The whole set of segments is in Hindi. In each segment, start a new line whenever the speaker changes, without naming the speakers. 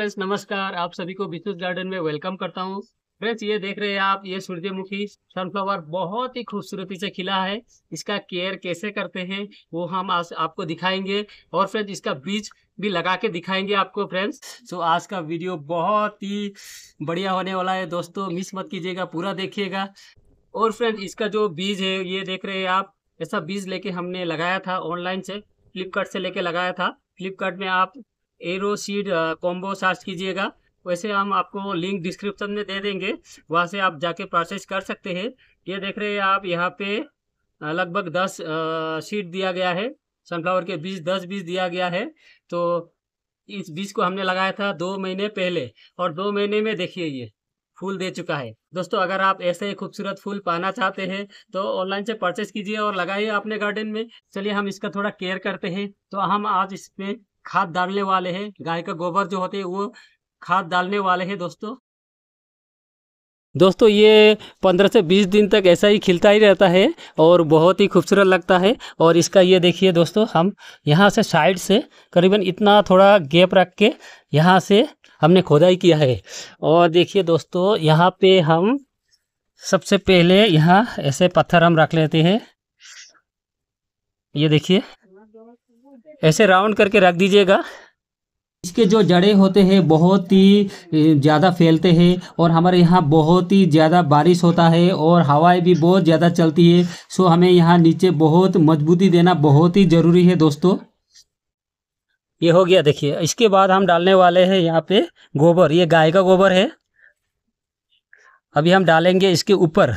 फ्रेंड्स नमस्कार आप सभी को बिजनेस गार्डन में वेलकम करता हूं फ्रेंड्स ये देख रहे हैं आप ये सूर्यमुखी सनफ्लावर बहुत ही खूबसूरती से खिला है इसका केयर कैसे करते हैं वो हम आज आपको दिखाएंगे और फ्रेंड्स इसका बीज भी लगा के दिखाएंगे आपको फ्रेंड्स सो आज का वीडियो बहुत ही बढ़िया होने वाला है दोस्तों मिस मत कीजिएगा पूरा देखिएगा और फ्रेंड्स इसका जो बीज है ये देख रहे हैं आप ऐसा बीज लेके हमने लगाया था ऑनलाइन से फ्लिपकार्ट से लेके लगाया था फ्लिपकार्ट में आप एरो सीड कॉम्बो सर्च कीजिएगा वैसे हम आपको लिंक डिस्क्रिप्शन में दे देंगे वहाँ से आप जाके प्रोसेस कर सकते हैं ये देख रहे हैं आप यहाँ पे लगभग दस सीड दिया गया है सनफ्लावर के बीज दस बीज दिया गया है तो इस बीज को हमने लगाया था दो महीने पहले और दो महीने में देखिए ये फूल दे चुका है दोस्तों अगर आप ऐसे ही खूबसूरत फूल पाना चाहते हैं तो ऑनलाइन से परचेस कीजिए और लगाइए अपने गार्डन में चलिए हम इसका थोड़ा केयर करते हैं तो हम आज इसमें खाद डालने वाले हैं गाय का गोबर जो होते हैं वो खाद डालने वाले हैं दोस्तों दोस्तों ये 15 से 20 दिन तक ऐसा ही खिलता ही रहता है और बहुत ही खूबसूरत लगता है और इसका ये देखिए दोस्तों हम यहाँ से साइड से करीबन इतना थोड़ा गैप रख के यहाँ से हमने खोदाई किया है और देखिए दोस्तों यहाँ पे हम सबसे पहले यहाँ ऐसे पत्थर हम रख लेते हैं ये देखिए ऐसे राउंड करके रख दीजिएगा इसके जो जड़े होते हैं बहुत ही ज़्यादा फैलते हैं और हमारे यहाँ बहुत ही ज़्यादा बारिश होता है और हवाएं भी बहुत ज़्यादा चलती है सो हमें यहाँ नीचे बहुत मजबूती देना बहुत ही ज़रूरी है दोस्तों ये हो गया देखिए इसके बाद हम डालने वाले हैं यहाँ पे गोबर ये गाय का गोबर है अभी हम डालेंगे इसके ऊपर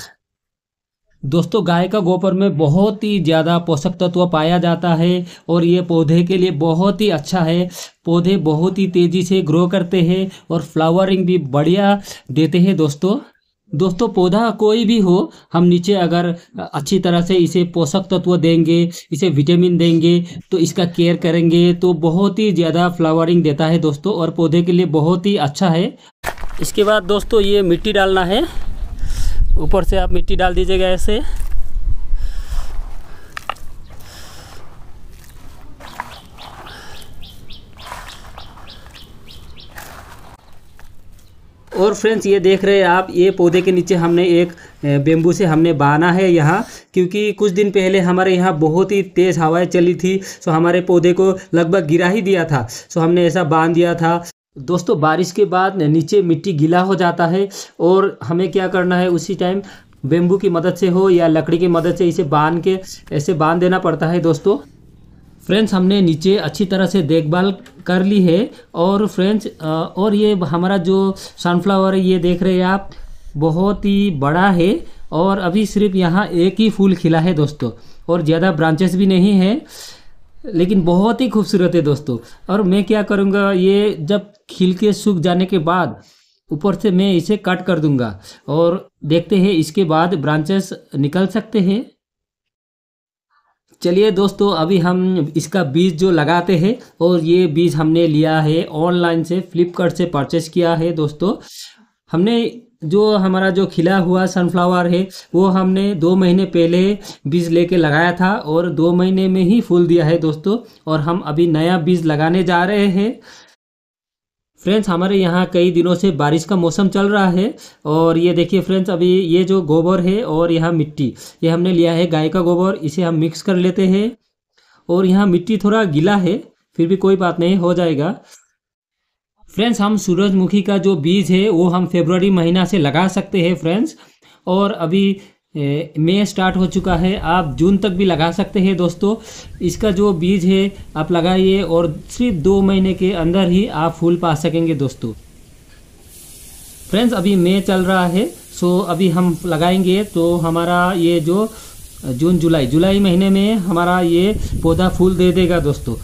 दोस्तों गाय का गोबर में बहुत ही ज़्यादा पोषक तत्व पाया जाता है और ये पौधे के लिए बहुत ही अच्छा है पौधे बहुत ही तेज़ी से ग्रो करते हैं और फ्लावरिंग भी बढ़िया देते हैं दोस्तों दोस्तों पौधा कोई भी हो हम नीचे अगर अच्छी तरह से इसे पोषक तत्व देंगे इसे विटामिन देंगे तो इसका केयर करेंगे तो बहुत ही ज़्यादा फ्लावरिंग देता है दोस्तों और पौधे के लिए बहुत ही अच्छा है इसके बाद दोस्तों ये मिट्टी डालना है ऊपर से आप मिट्टी डाल दीजिएगा ऐसे और फ्रेंड्स ये देख रहे हैं आप ये पौधे के नीचे हमने एक बेम्बू से हमने बाना है यहाँ क्योंकि कुछ दिन पहले हमारे यहाँ बहुत ही तेज़ हवाएं चली थी सो तो हमारे पौधे को लगभग गिरा ही दिया था सो तो हमने ऐसा बांध दिया था दोस्तों बारिश के बाद नीचे मिट्टी गीला हो जाता है और हमें क्या करना है उसी टाइम बेम्बू की मदद से हो या लकड़ी की मदद से इसे बांध के ऐसे बांध देना पड़ता है दोस्तों फ्रेंड्स हमने नीचे अच्छी तरह से देखभाल कर ली है और फ्रेंड्स और ये हमारा जो सनफ्लावर ये देख रहे हैं आप बहुत ही बड़ा है और अभी सिर्फ यहाँ एक ही फूल खिला है दोस्तों और ज़्यादा ब्रांचेस भी नहीं है लेकिन बहुत ही खूबसूरत है दोस्तों और मैं क्या करूँगा ये जब खिल के सूख जाने के बाद ऊपर से मैं इसे कट कर दूंगा और देखते हैं इसके बाद ब्रांचेस निकल सकते हैं चलिए दोस्तों अभी हम इसका बीज जो लगाते हैं और ये बीज हमने लिया है ऑनलाइन से फ्लिपकार्ट से परचेस किया है दोस्तों हमने जो हमारा जो खिला हुआ सनफ्लावर है वो हमने दो महीने पहले बीज लेके लगाया था और दो महीने में ही फूल दिया है दोस्तों और हम अभी नया बीज लगाने जा रहे हैं फ्रेंड्स हमारे यहाँ कई दिनों से बारिश का मौसम चल रहा है और ये देखिए फ्रेंड्स अभी ये जो गोबर है और यहाँ मिट्टी ये हमने लिया है गाय का गोबर इसे हम मिक्स कर लेते हैं और यहाँ मिट्टी थोड़ा गीला है फिर भी कोई बात नहीं हो जाएगा फ्रेंड्स हम सूरजमुखी का जो बीज है वो हम फेब्रवरी महीना से लगा सकते हैं फ्रेंड्स और अभी मई स्टार्ट हो चुका है आप जून तक भी लगा सकते हैं दोस्तों इसका जो बीज है आप लगाइए और सिर्फ दो महीने के अंदर ही आप फूल पा सकेंगे दोस्तों फ्रेंड्स अभी मई चल रहा है सो अभी हम लगाएंगे तो हमारा ये जो जून जुलाई जुलाई महीने में हमारा ये पौधा फूल दे देगा दोस्तों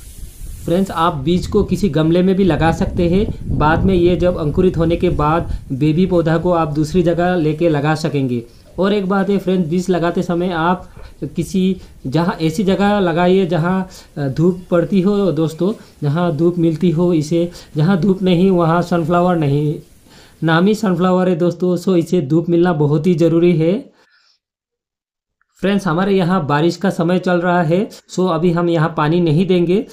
फ्रेंड्स आप बीज को किसी गमले में भी लगा सकते हैं बाद में ये जब अंकुरित होने के बाद बेबी पौधा को आप दूसरी जगह लेके लगा सकेंगे और एक बात है फ्रेंड्स बीज लगाते समय आप किसी जहाँ ऐसी जगह लगाइए जहाँ धूप पड़ती हो दोस्तों जहाँ धूप मिलती हो इसे जहाँ धूप नहीं वहाँ सनफ्लावर नहीं नामी सनफ्लावर है दोस्तों सो इसे धूप मिलना बहुत ही ज़रूरी है फ्रेंड्स हमारे यहाँ बारिश का समय चल रहा है सो अभी हम यहाँ पानी नहीं देंगे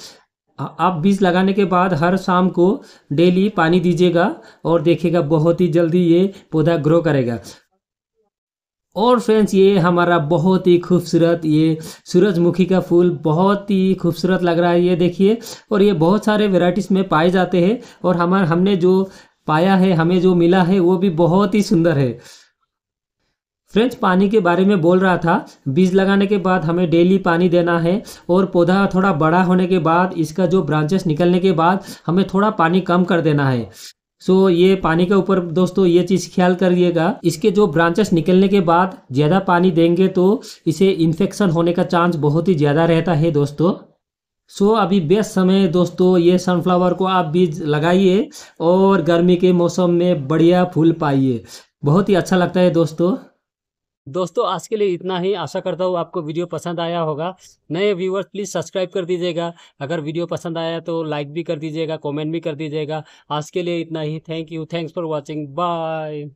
आप बीज लगाने के बाद हर शाम को डेली पानी दीजिएगा और देखिएगा बहुत ही जल्दी ये पौधा ग्रो करेगा और फ्रेंड्स ये हमारा बहुत ही खूबसूरत ये सूरजमुखी का फूल बहुत ही खूबसूरत लग रहा है ये देखिए और ये बहुत सारे वेराइटीज़ में पाए जाते हैं और हमारे हमने जो पाया है हमें जो मिला है वो भी बहुत ही सुंदर है फ्रेंड्स पानी के बारे में बोल रहा था बीज लगाने के बाद हमें डेली पानी देना है और पौधा थोड़ा बड़ा होने के बाद इसका जो ब्रांचेस निकलने के बाद हमें थोड़ा पानी कम कर देना है सो so, ये पानी के ऊपर दोस्तों ये चीज़ ख्याल करिएगा इसके जो ब्रांचेस निकलने के बाद ज़्यादा पानी देंगे तो इसे इन्फेक्शन होने का चांस बहुत ही ज़्यादा रहता है दोस्तों सो so, अभी बेस्ट समय दोस्तों ये सनफ्लावर को आप बीज लगाइए और गर्मी के मौसम में बढ़िया फूल पाइए बहुत ही अच्छा लगता है दोस्तों दोस्तों आज के लिए इतना ही आशा करता हूँ आपको वीडियो पसंद आया होगा नए व्यूवर्स प्लीज़ सब्सक्राइब कर दीजिएगा अगर वीडियो पसंद आया तो लाइक भी कर दीजिएगा कमेंट भी कर दीजिएगा आज के लिए इतना ही thank you thanks for watching bye